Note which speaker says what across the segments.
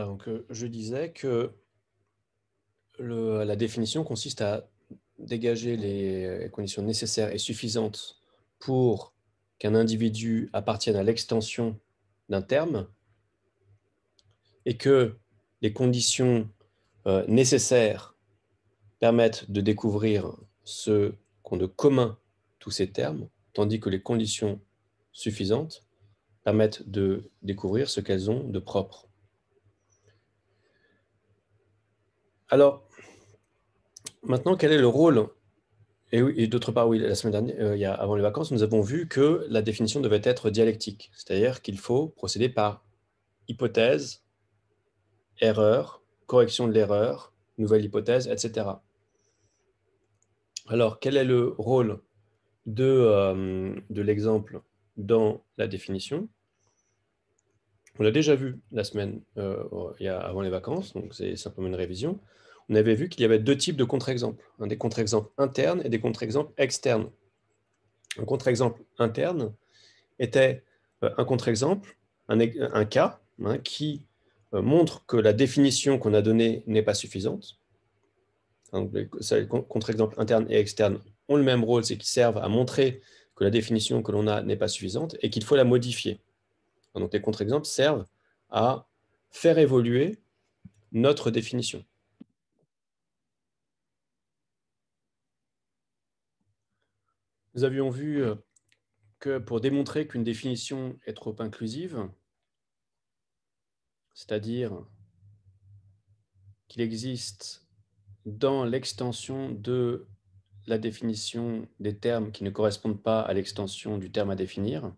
Speaker 1: donc euh, je disais que la définition consiste à dégager les euh, conditions nécessaires et suffisantes pour qu'un individu appartienne à l'extension d'un terme et que les conditions euh, nécessaires permettent de découvrir ce qu'ont de commun tous ces termes, tandis que les conditions suffisantes permettent de découvrir ce qu'elles ont de propre. Alors, maintenant, quel est le rôle Et, d'autre part, oui, la semaine dernière, euh, avant les vacances, nous avons vu que la définition devait être dialectique, c'est-à-dire qu'il faut procéder par hypothèse, erreur, correction de l'erreur, nouvelle hypothèse, etc. Alors, quel est le rôle euh, de, l'exemple dans la définition On l'a déjà vu la semaine euh, avant les vacances, donc c'est simplement une révision on avait vu qu'il y avait deux types de contre-exemples, hein, des contre-exemples internes et des contre-exemples externes. Un contre-exemple interne était euh, un contre-exemple, un, cas hein, qui euh, montre que la définition qu'on a donnée n'est pas suffisante. les, contre-exemples internes et externes ont le même rôle, c'est qu'ils servent à montrer que la définition que l'on a n'est pas suffisante et qu'il faut la modifier. Donc les contre-exemples servent à faire évoluer notre définition. Nous avions vu euh, que pour démontrer qu'une définition est trop inclusive, c'est-à-dire qu'il existe dans l'extension de la définition des termes qui ne correspondent pas à l'extension du terme à définir.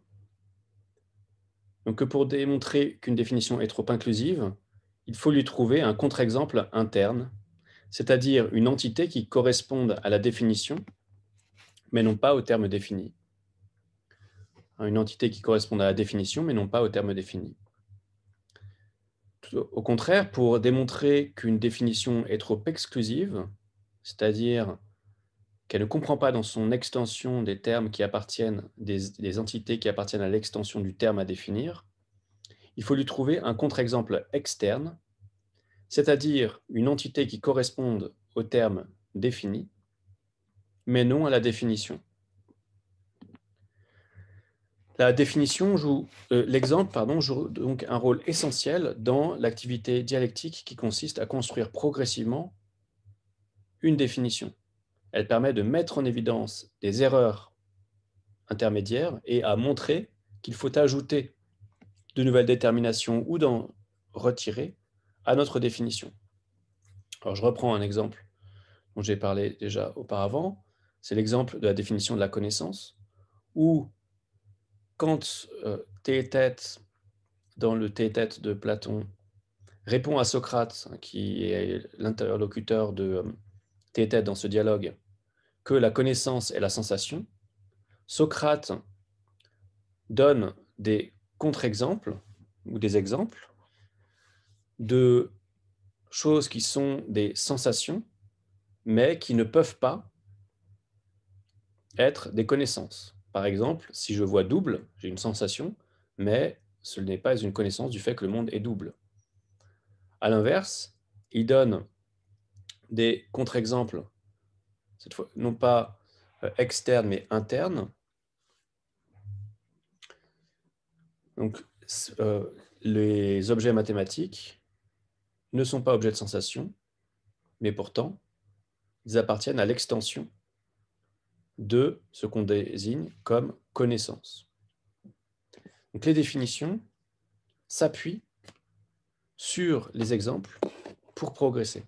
Speaker 1: Donc que pour démontrer qu'une définition est trop inclusive, il faut lui trouver un contre-exemple interne, c'est-à-dire une entité qui corresponde à la définition mais non pas au terme défini. Hein, une entité qui correspond à la définition, mais non pas au terme défini. Au contraire, pour démontrer qu'une définition est trop exclusive, c'est-à-dire qu'elle ne comprend pas dans son extension des termes qui appartiennent, des, des entités qui appartiennent à l'extension du terme à définir, il faut lui trouver un contre-exemple externe, c'est-à-dire une entité qui corresponde au terme défini, mais non à la définition. La définition joue, euh, l'exemple, pardon, joue donc un rôle essentiel dans l'activité dialectique qui consiste à construire progressivement une définition. Elle permet de mettre en évidence des erreurs intermédiaires et à montrer qu'il faut ajouter de nouvelles déterminations ou d'en retirer à notre définition. Alors, je reprends un exemple dont j'ai parlé déjà auparavant. C'est l'exemple de la définition de la connaissance, où quand euh, dans le tète-tête de Platon, répond à Socrate, hein, qui est l'interlocuteur de euh, dans ce dialogue, que la connaissance est la sensation, Socrate donne des contre-exemples ou des exemples de choses qui sont des sensations, mais qui ne peuvent pas être des connaissances. Par exemple, si je vois double, j'ai une sensation, mais ce n'est pas une connaissance du fait que le monde est double. À l'inverse, il donne des contre-exemples, cette fois non pas euh, externes mais internes. Donc, euh, les objets mathématiques ne sont pas objets de sensation, mais pourtant, ils appartiennent à l'extension de ce qu'on désigne comme connaissance. Donc les définitions s'appuient sur les exemples pour progresser.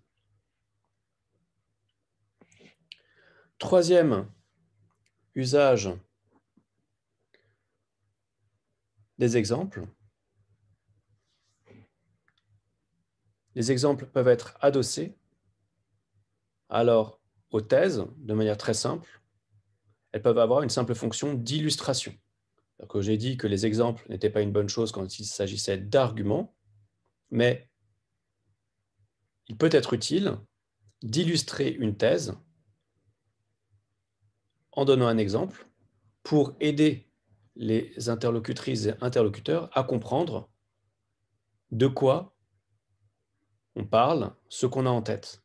Speaker 1: Troisième usage des exemples. Les exemples peuvent être adossés alors aux thèses de manière très simple elles peuvent avoir une simple fonction d'illustration. j'ai dit que les exemples n'étaient pas une bonne chose quand il s'agissait d'arguments, mais il peut être utile d'illustrer une thèse en donnant un exemple pour aider les interlocutrices et interlocuteurs à comprendre de quoi on parle, ce qu'on a en tête.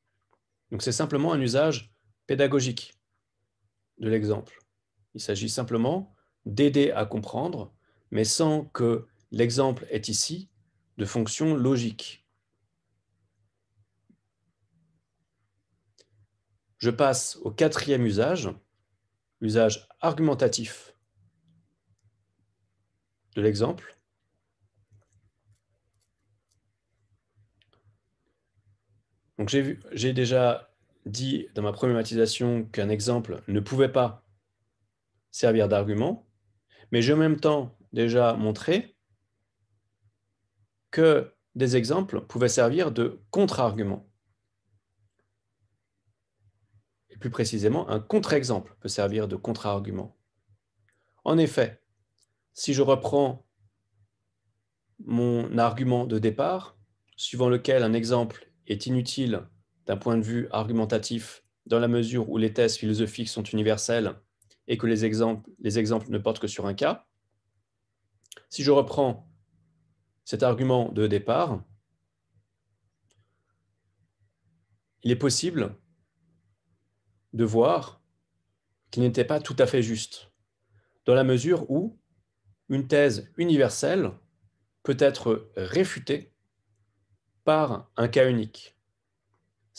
Speaker 1: Donc c'est simplement un usage pédagogique l'exemple. Il s'agit simplement d'aider à comprendre, mais sans que l'exemple est ici de fonction logique. Je passe au quatrième usage, usage argumentatif de l'exemple. Donc j'ai déjà dit dans ma problématisation qu'un exemple ne pouvait pas servir d'argument, mais j'ai en même temps déjà montré que des exemples pouvaient servir de contre-argument. Et plus précisément, un contre-exemple peut servir de contre-argument. En effet, si je reprends mon argument de départ, suivant lequel un exemple est inutile d'un point de vue argumentatif, dans la mesure où les thèses philosophiques sont universelles et que les exemples, ne portent que sur un cas. Si je reprends cet argument de départ, il est possible de voir qu'il n'était pas tout à fait juste, dans la mesure où une thèse universelle peut être réfutée par un cas unique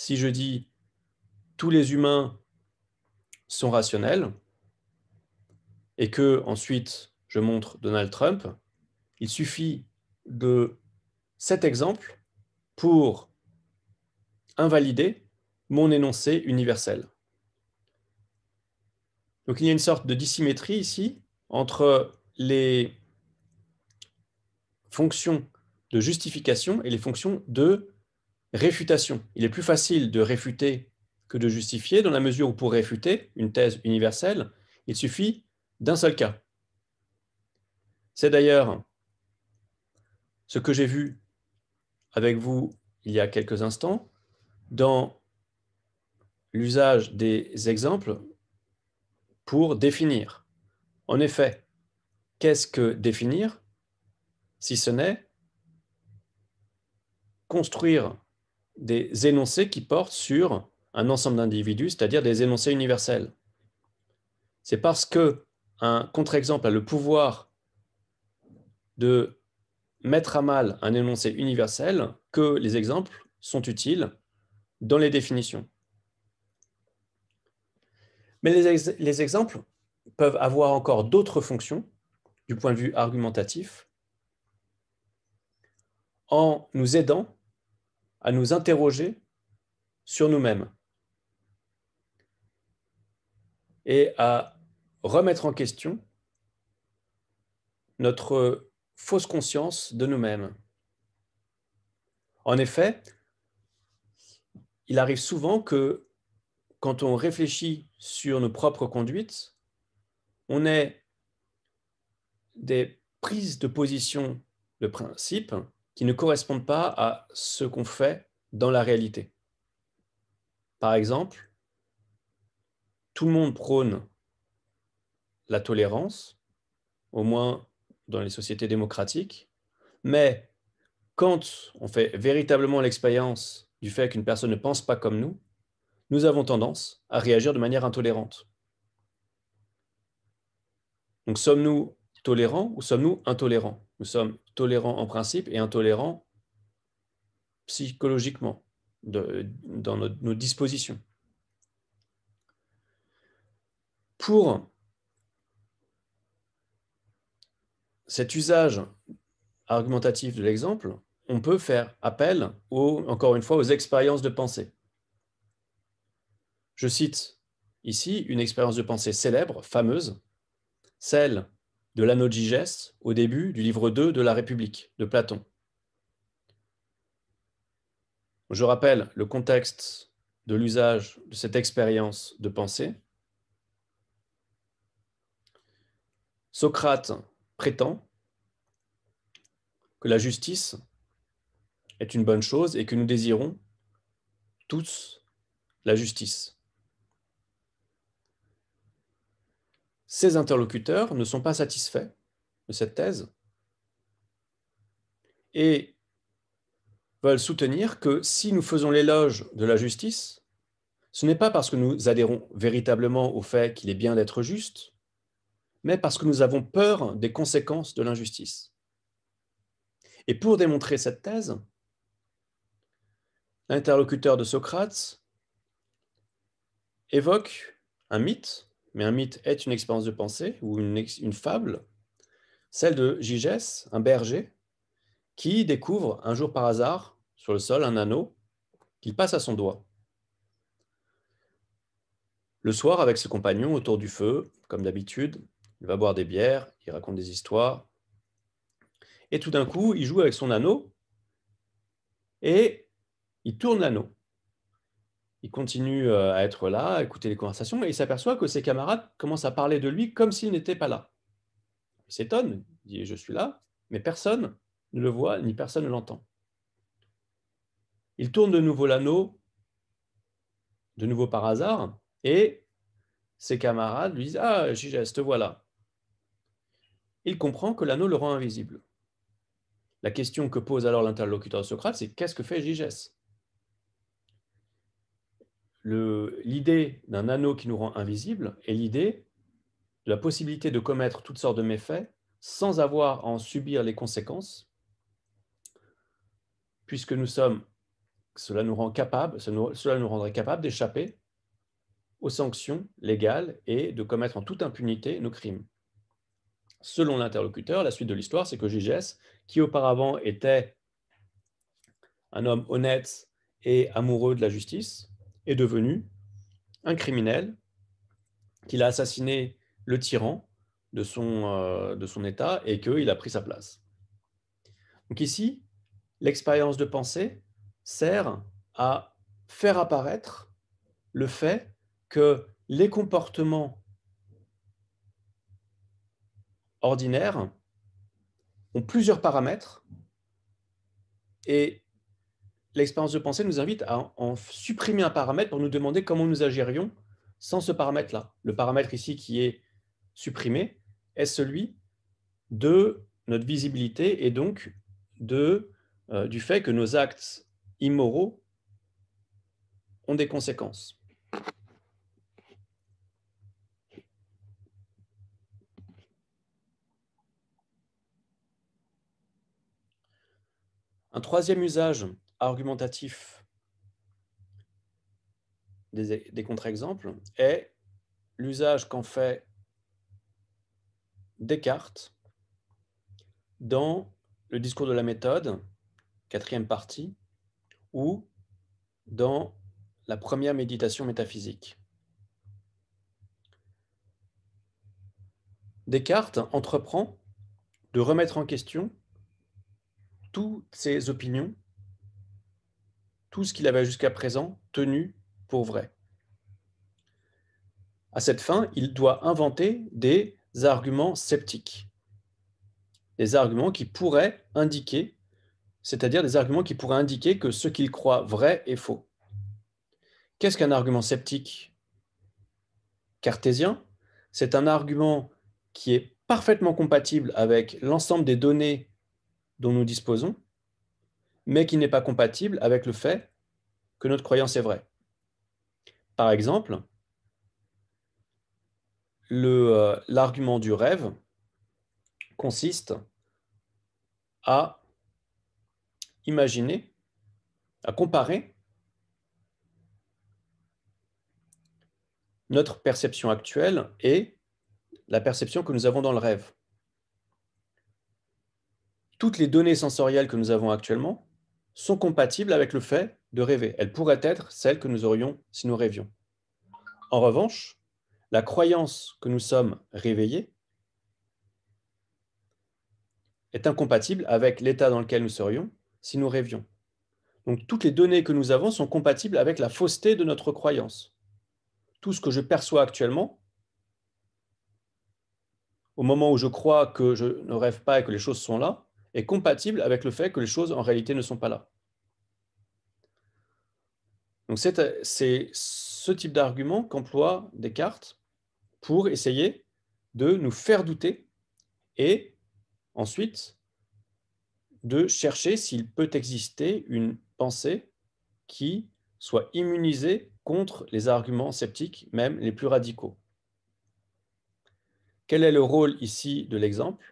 Speaker 1: si je dis tous les humains sont rationnels et que ensuite je montre Donald Trump, il suffit de cet exemple pour invalider mon énoncé universel. Donc il y a une sorte de dissymétrie ici entre les fonctions de justification et les fonctions de réfutation. Il est plus facile de réfuter que de justifier, dans la mesure où pour réfuter une thèse universelle, il suffit d'un seul cas. C'est d'ailleurs ce que j'ai vu avec vous il y a quelques instants dans l'usage des exemples pour définir. En effet, qu'est-ce que définir si ce n'est construire des énoncés qui portent sur un ensemble d'individus, c'est-à-dire des énoncés universels. C'est parce que un contre-exemple a le pouvoir de mettre à mal un énoncé universel que les exemples sont utiles dans les définitions. Mais les, les exemples peuvent avoir encore d'autres fonctions du point de vue argumentatif en nous aidant à nous interroger sur nous-mêmes et à remettre en question notre fausse conscience de nous-mêmes. En effet, il arrive souvent que quand on réfléchit sur nos propres conduites, on ait des prises de position de principe ne correspondent pas à ce qu'on fait dans la réalité. Par exemple, tout le monde prône la tolérance, au moins dans les sociétés démocratiques, mais quand on fait véritablement l'expérience du fait qu'une personne ne pense pas comme nous, nous avons tendance à réagir de manière intolérante. Donc sommes-nous tolérants ou sommes-nous intolérants Nous sommes tolérants en principe et intolérants psychologiquement, dans nos, dispositions. Pour cet usage argumentatif de l'exemple, on peut faire appel, aux, encore une fois, aux expériences de pensée. Je cite ici une expérience de pensée célèbre, fameuse, celle de l'Anogigès au début du livre 2 de la République de Platon. Je rappelle le contexte de l'usage de cette expérience de pensée. Socrate prétend que la justice est une bonne chose et que nous désirons tous la justice. ses interlocuteurs ne sont pas satisfaits de cette thèse et veulent soutenir que si nous faisons l'éloge de la justice, ce n'est pas parce que nous adhérons véritablement au fait qu'il est bien d'être juste, mais parce que nous avons peur des conséquences de l'injustice. Et pour démontrer cette thèse, l'interlocuteur de Socrate évoque un mythe mais un mythe est une expérience de pensée ou une, fable, celle de Gigès, un berger, qui découvre un jour par hasard sur le sol un anneau qu'il passe à son doigt. Le soir, avec ses compagnons autour du feu, comme d'habitude, il va boire des bières, il raconte des histoires, et tout d'un coup, il joue avec son anneau et il tourne l'anneau il continue à être là, à écouter les conversations, et il s'aperçoit que ses camarades commencent à parler de lui comme s'il n'était pas là. Il s'étonne, il dit Je suis là, mais personne ne le voit, ni personne ne l'entend. Il tourne de nouveau l'anneau, de nouveau par hasard, et ses camarades lui disent Ah, Gigès, te voilà. Il comprend que l'anneau le rend invisible. La question que pose alors l'interlocuteur de Socrate, c'est Qu'est-ce que fait Gigès l'idée d'un anneau qui nous rend invisible est l'idée de la possibilité de commettre toutes sortes de méfaits sans avoir à en subir les conséquences, puisque nous sommes, cela nous rend capable, cela nous rendrait capable d'échapper aux sanctions légales et de commettre en toute impunité nos crimes. Selon l'interlocuteur, la suite de l'histoire, c'est que Gigès, qui auparavant était un homme honnête et amoureux de la justice, est devenu un criminel, qu'il a assassiné le tyran de son, euh, de son État et qu'il a pris sa place. Donc ici, l'expérience de pensée sert à faire apparaître le fait que les comportements ordinaires ont plusieurs paramètres et l'expérience de pensée nous invite à en supprimer un paramètre pour nous demander comment nous agirions sans ce paramètre-là. Le paramètre ici qui est supprimé est celui de notre visibilité et donc de, euh, du fait que nos actes immoraux ont des conséquences. Un troisième usage argumentatif des, contre-exemples est l'usage qu'en fait Descartes dans le discours de la méthode, quatrième partie, ou dans la première méditation métaphysique. Descartes entreprend de remettre en question toutes ses opinions tout ce qu'il avait jusqu'à présent tenu pour vrai. À cette fin, il doit inventer des arguments sceptiques, des arguments qui pourraient indiquer, c'est-à-dire des arguments qui pourraient indiquer que ce qu'il croit vrai est faux. Qu'est-ce qu'un argument sceptique cartésien C'est un argument qui est parfaitement compatible avec l'ensemble des données dont nous disposons mais qui n'est pas compatible avec le fait que notre croyance est vraie. Par exemple, euh, l'argument du rêve consiste à imaginer, à comparer notre perception actuelle et la perception que nous avons dans le rêve. Toutes les données sensorielles que nous avons actuellement sont compatibles avec le fait de rêver. Elles pourraient être celles que nous aurions si nous rêvions. En revanche, la croyance que nous sommes réveillés est incompatible avec l'état dans lequel nous serions si nous rêvions. Donc toutes les données que nous avons sont compatibles avec la fausseté de notre croyance. Tout ce que je perçois actuellement, au moment où je crois que je ne rêve pas et que les choses sont là, est compatible avec le fait que les choses en réalité ne sont pas là. Donc c'est ce type d'argument qu'emploie Descartes pour essayer de nous faire douter et ensuite de chercher s'il peut exister une pensée qui soit immunisée contre les arguments sceptiques, même les plus radicaux. Quel est le rôle ici de l'exemple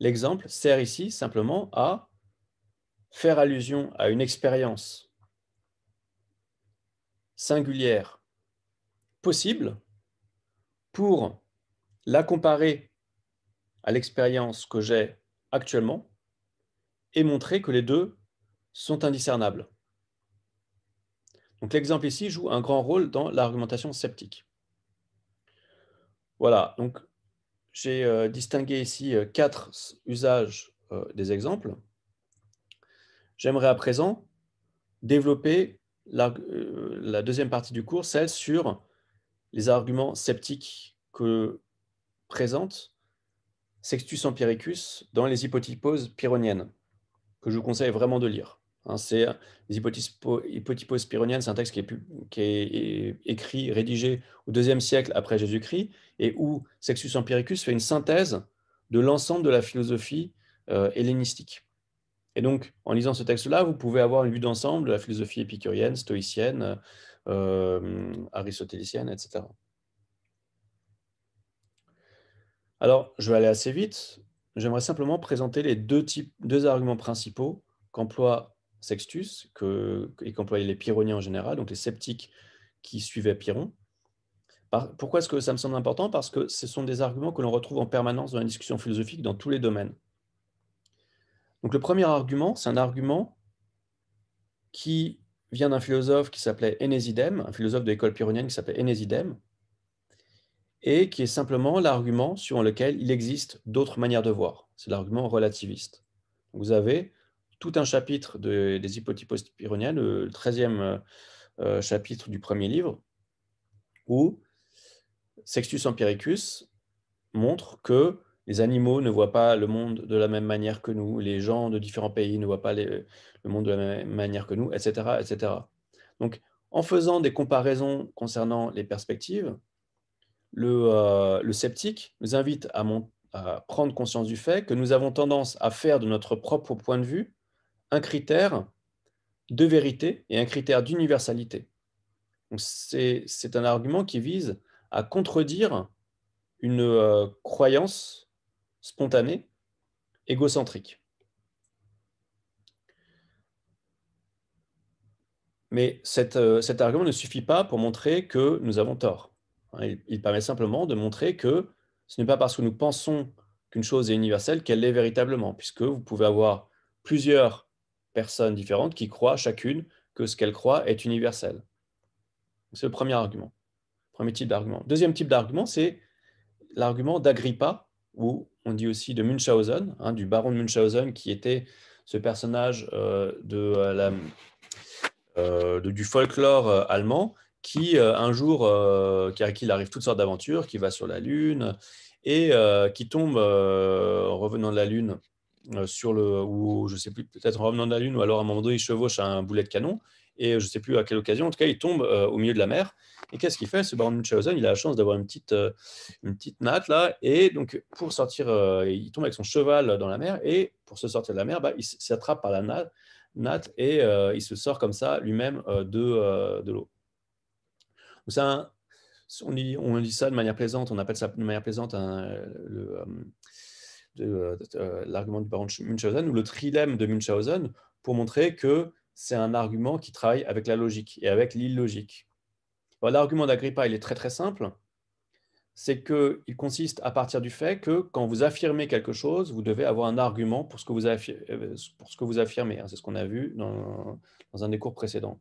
Speaker 1: L'exemple sert ici simplement à faire allusion à une expérience singulière possible pour la comparer à l'expérience que j'ai actuellement et montrer que les deux sont indiscernables. Donc l'exemple ici joue un grand rôle dans l'argumentation sceptique. Voilà, donc j'ai euh, distingué ici euh, quatre usages euh, des exemples. J'aimerais à présent développer la, deuxième partie du cours, celle sur les arguments sceptiques que présente Sextus Empiricus dans les hypothèses pyrrhoniennes, que je vous conseille vraiment de lire. Hein, c'est euh, les hypothèses Pyrrhoniennes, c'est un texte qui est, écrit, rédigé au deuxième siècle après Jésus-Christ, et où Sextus Empiricus fait une synthèse de l'ensemble de la philosophie euh, hellénistique. Et donc, en lisant ce texte-là, vous pouvez avoir une vue d'ensemble de la philosophie épicurienne, stoïcienne, euh, aristotélicienne, etc. Alors, je vais aller assez vite. J'aimerais simplement présenter les deux, types, deux arguments principaux qu'emploie Sextus que, et qu'employaient les pyrrhoniens en général, donc les sceptiques qui suivaient Pyrrhon. pourquoi est-ce que ça me semble important Parce que ce sont des arguments que l'on retrouve en permanence dans la discussion philosophique dans tous les domaines. Donc le premier argument, c'est un argument qui vient d'un philosophe qui s'appelait Enésidème, un philosophe de l'école pyrrhonienne qui s'appelait Enésidème, et qui est simplement l'argument sur lequel il existe d'autres manières de voir. C'est l'argument relativiste. Vous avez tout un chapitre de, des Pyrrhoniennes, le 13e euh, euh, chapitre du premier livre, où Sextus Empiricus montre que les animaux ne voient pas le monde de la même manière que nous, les gens de différents pays ne voient pas le monde de la même manière que nous, etc., etc. Donc, en faisant des comparaisons concernant les perspectives, le, euh, sceptique nous invite à, à, prendre conscience du fait que nous avons tendance à faire de notre propre point de vue un critère de vérité et un critère d'universalité. C'est un argument qui vise à contredire une euh, croyance spontanée, égocentrique. Mais cette, euh, cet argument ne suffit pas pour montrer que nous avons tort. Hein, il permet simplement de montrer que ce n'est pas parce que nous pensons qu'une chose est universelle qu'elle l'est véritablement, puisque vous pouvez avoir plusieurs personnes différentes qui croient chacune que ce qu'elle croit est universel. C'est le premier argument, premier type d'argument. Deuxième type d'argument, c'est l'argument d'Agrippa, ou on dit aussi de Munchausen, hein, du baron de Munchausen, qui était ce personnage euh, de, euh, la, euh, du folklore allemand, qui un jour, qui, à qui il arrive toutes sortes d'aventures, qui va sur la Lune, et qui tombe, en revenant de la Lune, euh, sur le, ou je sais plus, peut-être en revenant de la Lune, ou alors à un moment donné, il chevauche un boulet de canon, et je ne sais plus à quelle occasion, en tout cas, il tombe euh, au milieu de la mer. Et qu'est-ce qu'il fait Ce baron de Munchausen, il a la chance d'avoir une petite, euh, une petite natte là, et donc pour sortir, il tombe avec son cheval dans la mer, et pour se sortir de la mer, bah, il s'attrape par la natte, natte et il se sort comme ça lui-même de, de l'eau. On dit, on dit ça de manière plaisante, on appelle ça de manière plaisante un, le, euh, euh, l'argument du baron de Munchausen ou le trilemme de Munchausen pour montrer que c'est un argument qui travaille avec la logique et avec l'illogique. L'argument d'Agrippa, il est très très simple. C'est qu'il consiste à partir du fait que quand vous affirmez quelque chose, vous devez avoir un argument pour ce que vous, euh, affirmez. Ce hein, affirmez. C'est ce qu'on a vu dans un des cours précédents.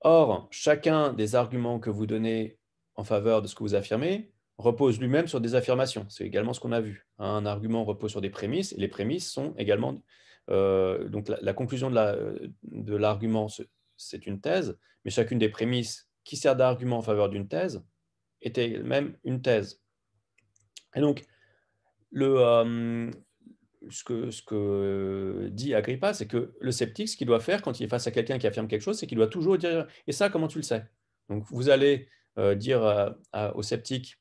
Speaker 1: Or, chacun des arguments que vous donnez en faveur de ce que vous affirmez repose lui-même sur des affirmations. C'est également ce qu'on a vu. Un argument repose sur des prémices, et les prémices sont également... Euh, donc la, conclusion de euh, l'argument, c'est une thèse, mais chacune des prémices qui sert d'argument en faveur d'une thèse était elle-même une thèse. Et donc, le, euh, ce, que, dit Agrippa, c'est que le sceptique, ce qu'il doit faire quand il est face à quelqu'un qui affirme quelque chose, c'est qu'il doit toujours dire « et ça, comment tu le sais ?» Donc, vous allez dire au sceptique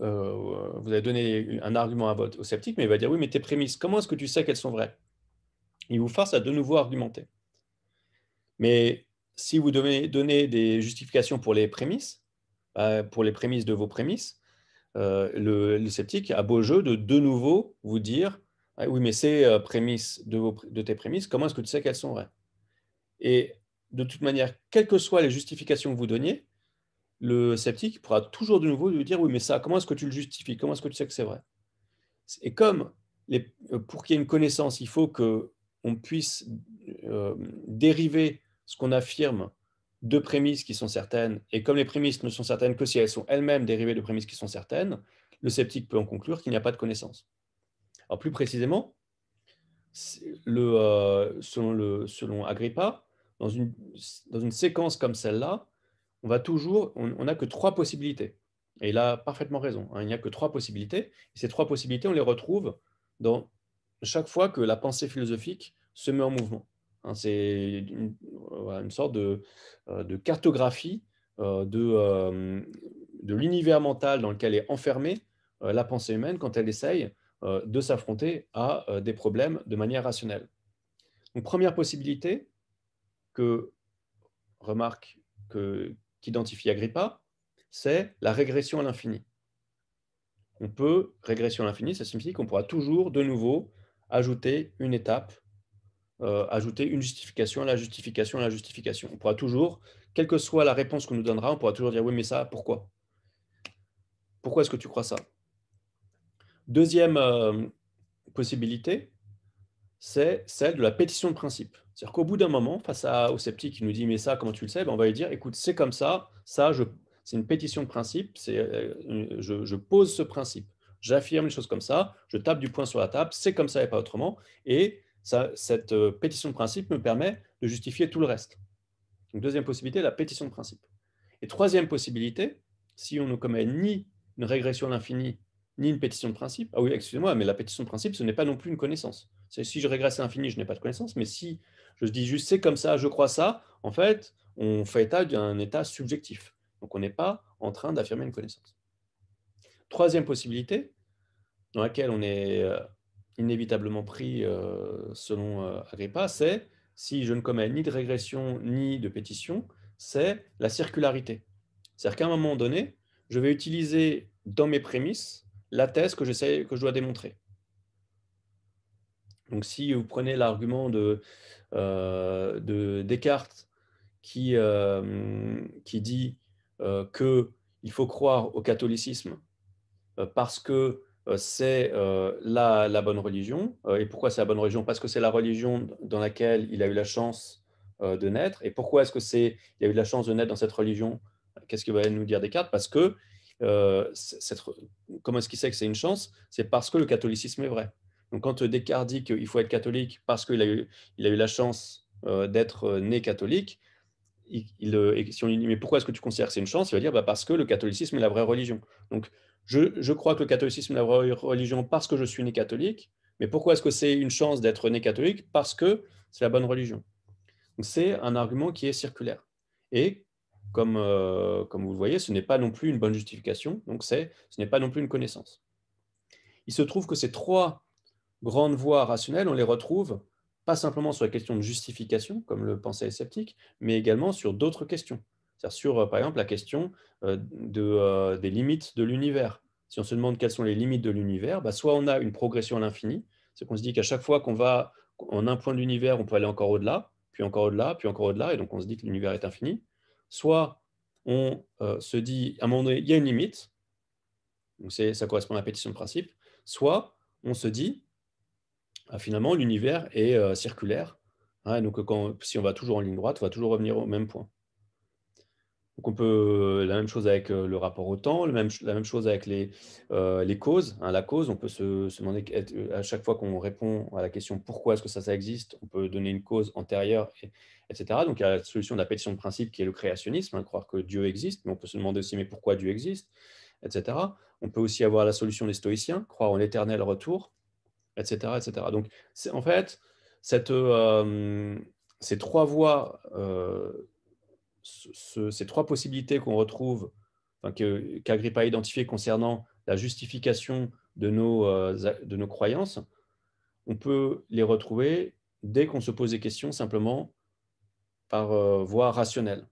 Speaker 1: euh, vous allez donner un argument à votre, au sceptique, mais il va dire oui, mais tes prémices, comment est-ce que tu sais qu'elles sont vraies Il vous force à de nouveau argumenter. Mais si vous donnez, donner des justifications pour les prémices, euh, pour les prémices de vos prémices, euh, le, sceptique a beau jeu de de nouveau vous dire ah oui, mais ces prémices de, vos, de tes prémices, comment est-ce que tu sais qu'elles sont vraies Et de toute manière, quelles que soient les justifications que vous donniez, le sceptique pourra toujours de nouveau lui dire oui, mais ça, comment est-ce que tu le justifies Comment est-ce que tu sais que c'est vrai Et comme euh, pour qu'il y ait une connaissance, il faut que on puisse euh, dériver ce qu'on affirme de prémices qui sont certaines, et comme les prémices ne sont certaines que si elles sont elles-mêmes dérivées de prémices qui sont certaines, le sceptique peut en conclure qu'il n'y a pas de connaissance. Alors plus précisément, euh, selon, selon Agrippa, dans une, dans une séquence comme celle-là, on va toujours, on n'a que trois possibilités. Et il a parfaitement raison. Hein. il n'y a que trois possibilités. Et ces trois possibilités, on les retrouve dans chaque fois que la pensée philosophique se met en mouvement. Hein. c'est une, sorte de, euh, de cartographie euh, de, euh, de l'univers mental dans lequel est enfermée la pensée humaine quand elle essaye de s'affronter à des problèmes de manière rationnelle. Donc, première possibilité que remarque que qu'identifie Agrippa, c'est la régression à l'infini. On peut, régression à l'infini, ça signifie qu'on pourra toujours de nouveau ajouter une étape, euh, ajouter une justification à la justification à la justification. On pourra toujours, quelle que soit la réponse qu'on nous donnera, on pourra toujours dire oui, mais ça, pourquoi Pourquoi est-ce que tu crois ça Deuxième euh, possibilité, c'est celle de la pétition de principe. C'est-à-dire qu'au bout d'un moment, face à, au sceptique qui nous dit mais ça, comment tu le sais ben, On va lui dire écoute, c'est comme ça, ça, c'est une pétition de principe, c'est, euh, euh, je, pose ce principe, j'affirme les choses comme ça, je tape du poing sur la table, c'est comme ça et pas autrement. Et ça, cette euh, pétition de principe me permet de justifier tout le reste. deuxième possibilité, la pétition de principe. Et troisième possibilité, si on ne commet ni une régression à l'infini, ni une pétition de principe, ah oui, excusez-moi, mais la pétition de principe, ce n'est pas non plus une connaissance si je régresse à l'infini, je n'ai pas de connaissance, mais si je dis juste c'est comme ça, je crois ça, en fait, on fait état d'un état subjectif. Donc on n'est pas en train d'affirmer une connaissance. Troisième possibilité, dans laquelle on est euh, inévitablement pris euh, selon euh, Agrippa, c'est si je ne commets ni de régression ni de pétition, c'est la circularité. C'est-à-dire qu'à un moment donné, je vais utiliser dans mes prémices la thèse que, que je dois démontrer. Donc si vous prenez l'argument de, euh, Descartes qui, euh, qui dit euh, qu'il faut croire au catholicisme parce que c'est la, la, bonne religion. Et pourquoi c'est la bonne religion Parce que c'est la religion dans laquelle il a eu la chance de naître. Et pourquoi est-ce que c'est il a eu la chance de naître dans cette religion Qu'est-ce que va nous dire Descartes Parce que comment est-ce qu'il sait que c'est une chance C'est parce que le catholicisme est vrai. Donc quand euh, Descartes dit qu'il faut être catholique parce qu'il a, eu, il a eu la chance euh, d'être euh, né catholique, il, si on lui dit mais pourquoi est-ce que tu considères que c'est une chance, il va dire bah, parce que le catholicisme est la vraie religion. Donc je, je, crois que le catholicisme est la vraie religion parce que je suis né catholique, mais pourquoi est-ce que c'est une chance d'être né catholique Parce que c'est la bonne religion. Donc c'est un argument qui est circulaire. Et comme, comme vous le voyez, ce n'est pas non plus une bonne justification, donc ce n'est pas non plus une connaissance. Il se trouve que ces trois grandes voies rationnelles, on les retrouve pas simplement sur la question de justification, comme le pensée est sceptique, mais également sur d'autres questions. C'est-à-dire sur, euh, par exemple, la question euh, euh, des limites de l'univers. Si on se demande quelles sont les limites de l'univers, bah, soit on a une progression à l'infini, c'est qu'on se dit qu'à chaque fois qu'on va en un point de l'univers, on peut aller encore au-delà, puis encore au-delà, puis encore au-delà, et donc on se dit que l'univers est infini. Soit on se dit, à un moment donné, il y a une limite, donc ça correspond à la pétition de principe, soit on se dit, ah, finalement, l'univers est euh, circulaire. Hein, donc, euh, si on va toujours en ligne droite, on va toujours revenir au même point. Donc, on peut euh, la même chose avec le rapport au temps, la même, chose avec les, causes. Hein, la cause, on peut se, demander à chaque fois qu'on répond à la question pourquoi est-ce que ça, ça existe, on peut donner une cause antérieure, etc. Donc, il y a la solution de la pétition de principe qui est le créationnisme, hein, croire que Dieu existe, mais on peut se demander aussi mais pourquoi Dieu existe, etc. On peut aussi avoir la solution des stoïciens, croire en l'éternel retour, etc. Donc, en fait, euh, ces trois voies, euh, ces trois possibilités qu'on retrouve, qu'Agrippa a identifiées concernant la justification de nos, euh, de nos croyances, on peut les retrouver dès qu'on se pose des questions simplement par voie rationnelle.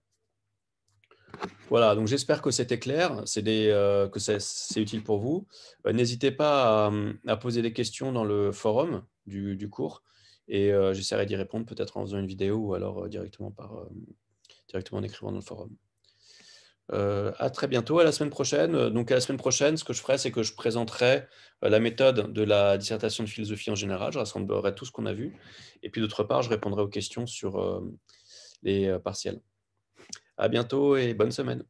Speaker 1: Voilà, donc j'espère que c'était clair, euh, que c'est utile pour vous. Euh, n'hésitez pas à, poser des questions dans le forum du, cours et euh, j'essaierai d'y répondre peut-être en faisant une vidéo ou alors directement, directement en écrivant dans le forum. à très bientôt, à la semaine prochaine. Donc à la semaine prochaine, ce que je ferai, c'est que je présenterai la méthode de la dissertation de philosophie en général. Je rassemblerai tout ce qu'on a vu. Et puis d'autre part, je répondrai aux questions sur les partiels. À bientôt et bonne semaine.